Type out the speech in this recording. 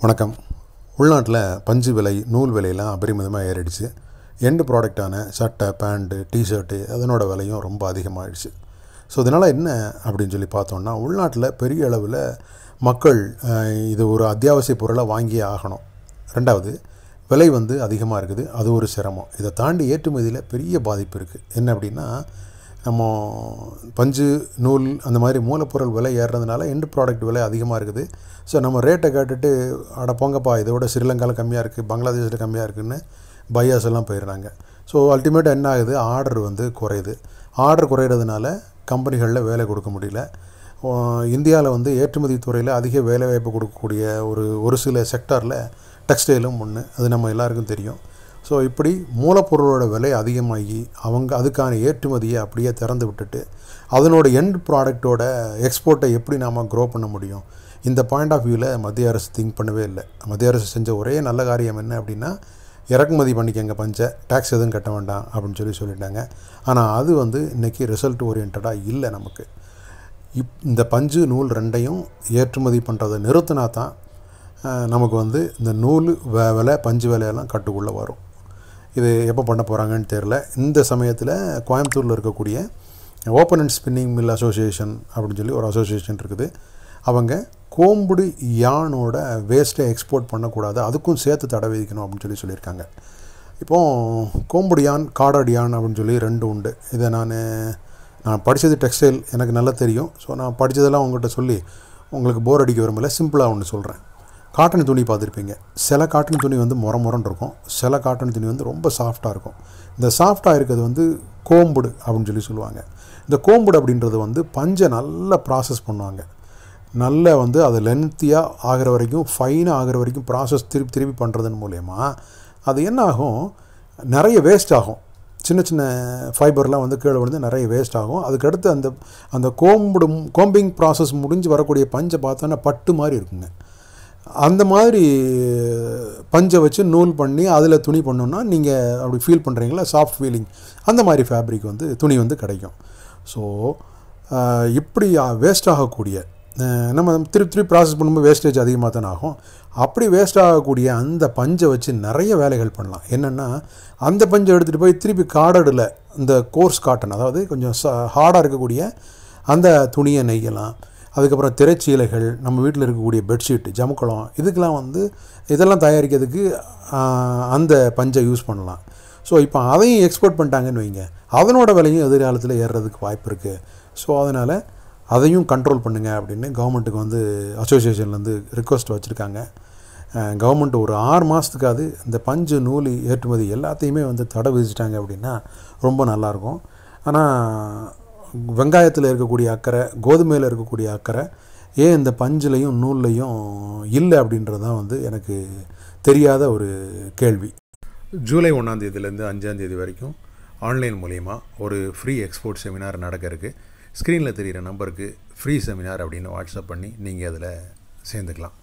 வணக்கம் உள்நாட்டில் பஞ்சு விலை நூல் விலையெல்லாம் அபரிமிதமாக ஏறிடுச்சு எண்டு ப்ராடக்டான சட்டை பேண்ட்டு டிஷர்ட்டு அதனோட விலையும் ரொம்ப அதிகமாகிடுச்சு ஸோ இதனால் என்ன அப்படின்னு சொல்லி பார்த்தோன்னா உள்நாட்டில் பெரிய அளவில் மக்கள் இது ஒரு அத்தியாவசிய பொருளை வாங்கியே ஆகணும் ரெண்டாவது விலை வந்து அதிகமாக இருக்குது அது ஒரு சிரமம் இதை தாண்டி ஏற்றுமதியில் பெரிய பாதிப்பு இருக்குது என்ன அப்படின்னா நம்ம பஞ்சு நூல் அந்த மாதிரி மூலப்பொருள் விலை ஏறுறதுனால எண்டு ப்ராடக்ட் விலை அதிகமாக இருக்குது ஸோ நம்ம ரேட்டை கேட்டுட்டு அட போங்கப்பா இதை விட ஸ்ரீலங்காவில் கம்மியாக இருக்குது பங்களாதேஷில் கம்மியாக இருக்குதுன்னு பையாஸ் எல்லாம் போயிடுறாங்க ஸோ அல்டிமேட்டாக என்ன ஆகுது ஆர்டர் வந்து குறையுது ஆர்டர் குறையிறதுனால கம்பெனிகளில் வேலை கொடுக்க முடியல இந்தியாவில் வந்து ஏற்றுமதி துறையில் அதிக வேலைவாய்ப்பு கொடுக்கக்கூடிய ஒரு ஒரு சில செக்டாரில் டெக்ஸ்டைலும் ஒன்று அது நம்ம எல்லாருக்கும் தெரியும் ஸோ இப்படி மூலப்பொருளோட விலை அதிகமாகி அவங்க அதுக்கான ஏற்றுமதியை அப்படியே திறந்து விட்டுட்டு அதனோட எண்ட் ப்ராடக்டோட எக்ஸ்போர்ட்டை எப்படி நாம் க்ரோ பண்ண முடியும் இந்த பாயிண்ட் ஆஃப் வியூவில் மத்திய அரசு திங்க் பண்ணவே இல்லை மத்திய அரசு செஞ்ச ஒரே நல்ல காரியம் என்ன அப்படின்னா இறக்குமதி பண்ணிக்கங்க பஞ்சை டேக்ஸ் எதுவும் கட்ட வேண்டாம் அப்படின்னு சொல்லி சொல்லிட்டாங்க ஆனால் அது வந்து இன்றைக்கி ரிசல்ட் ஓரியன்டாக இல்லை நமக்கு இப் இந்த பஞ்சு நூல் ரெண்டையும் ஏற்றுமதி பண்ணுறதை நிறுத்தினா தான் நமக்கு வந்து இந்த நூல் விலை பஞ்சு விலையெல்லாம் கட்டுக்குள்ளே வரும் இது எப்போ பண்ண போகிறாங்கன்னு தெரில இந்த சமயத்தில் கோயம்புத்தூரில் இருக்கக்கூடிய open and spinning mill association அப்படின்னு சொல்லி ஒரு அசோசியேஷன் இருக்குது அவங்க கோம்புடி யானோட வேஸ்ட்டை எக்ஸ்போர்ட் பண்ணக்கூடாது அதுக்கும் சேர்த்து தடை விதிக்கணும் அப்படின்னு சொல்லி சொல்லியிருக்காங்க இப்போ கோம்புடி யான் காடாடி யான் அப்படின்னு சொல்லி ரெண்டு உண்டு இதை நான் நான் படித்தது டெக்ஸ்டைல் எனக்கு நல்லா தெரியும் ஸோ நான் படித்ததெல்லாம் உங்கள்கிட்ட சொல்லி உங்களுக்கு போர் அடிக்க விரும்பல சிம்பிளாக ஒன்று சொல்கிறேன் காட்டன் துணி பார்த்துருப்பீங்க சில காட்டன் துணி வந்து முற முரன்னு இருக்கும் சில காட்டன் துணி வந்து ரொம்ப சாஃப்டாக இருக்கும் இந்த சாஃப்டாக இருக்கிறது வந்து கோம்புடு அப்படின்னு சொல்லி சொல்லுவாங்க இந்த கோம்புடு அப்படின்றது வந்து பஞ்சை நல்லா ப்ராசஸ் பண்ணுவாங்க நல்ல வந்து அது லென்த்தியாக ஆகிற வரைக்கும் ஃபைனாக ஆகிற வரைக்கும் ப்ராசஸ் திருப்பி திருப்பி பண்ணுறதன் மூலயமா அது என்ன ஆகும் நிறைய வேஸ்ட் ஆகும் சின்ன சின்ன ஃபைபர்லாம் வந்து கீழே விழுந்து நிறைய வேஸ்ட் ஆகும் அதுக்கடுத்து அந்த அந்த கோம்புடும் கோம்பிங் ப்ராசஸ் முடிஞ்சு வரக்கூடிய பஞ்சை பார்த்தோன்னா பட்டு மாதிரி இருக்குங்க அந்த மாதிரி பஞ்சை வச்சு நூல் பண்ணி அதில் துணி பண்ணோன்னா நீங்கள் அப்படி ஃபீல் பண்ணுறீங்களா சாஃப்ட் ஃபீலிங் அந்த மாதிரி ஃபேப்ரிக் வந்து துணி வந்து கிடைக்கும் ஸோ இப்படி வேஸ்ட் ஆகக்கூடிய நம்ம திருப்பி திருப்பி ப்ராசஸ் பண்ணும்போது வேஸ்டேஜ் அதிகமாக தான் ஆகும் அப்படி வேஸ்ட் ஆகக்கூடிய அந்த பஞ்சை வச்சு நிறைய வேலைகள் பண்ணலாம் என்னென்னா அந்த பஞ்சை எடுத்துகிட்டு போய் திருப்பி காடடில் இந்த கோர்ஸ் காட்டன் அதாவது கொஞ்சம் ச ஹார்டாக இருக்கக்கூடிய அந்த துணியை நெய்யலாம் அதுக்கப்புறம் திரைச்சீலைகள் நம்ம வீட்டில் இருக்கக்கூடிய பெட்ஷீட் ஜமுக்குளம் இதுக்கெலாம் வந்து இதெல்லாம் தயாரிக்கிறதுக்கு அந்த பஞ்சை யூஸ் பண்ணலாம் ஸோ இப்போ அதையும் எக்ஸ்போர்ட் பண்ணிட்டாங்கன்னு வைங்க அதனோட விலையும் எதிர்காலத்தில் ஏறுறதுக்கு வாய்ப்பு இருக்குது ஸோ அதனால் அதையும் கண்ட்ரோல் பண்ணுங்கள் அப்படின்னு கவர்மெண்ட்டுக்கு வந்து அசோசியேஷன்லேருந்து ரிக்வஸ்ட் வச்சுருக்காங்க கவர்மெண்ட் ஒரு ஆறு மாதத்துக்காவது இந்த பஞ்சு நூல் ஏற்றுமதி எல்லாத்தையுமே வந்து தடை விதிச்சிட்டாங்க அப்படின்னா ரொம்ப நல்லாயிருக்கும் ஆனால் வெங்காயத்தில் இருக்கக்கூடிய அக்கறை கோதுமையில் இருக்கக்கூடிய அக்கறை ஏன் இந்த பஞ்சிலையும் நூல்லையும் இல்லை அப்படின்றது தான் வந்து எனக்கு தெரியாத ஒரு கேள்வி ஜூலை அஞ்சாம் அஞ்சாந்தேதி வரைக்கும் ஆன்லைன் மூலயமா ஒரு ஃப்ரீ எக்ஸ்போர்ட் செமினார் நடக்க இருக்குது ஸ்க்ரீனில் தெரிகிற நம்பருக்கு ஃப்ரீ செமினார் அப்படின்னு வாட்ஸ்அப் பண்ணி நீங்கள் அதில் சேர்ந்துக்கலாம்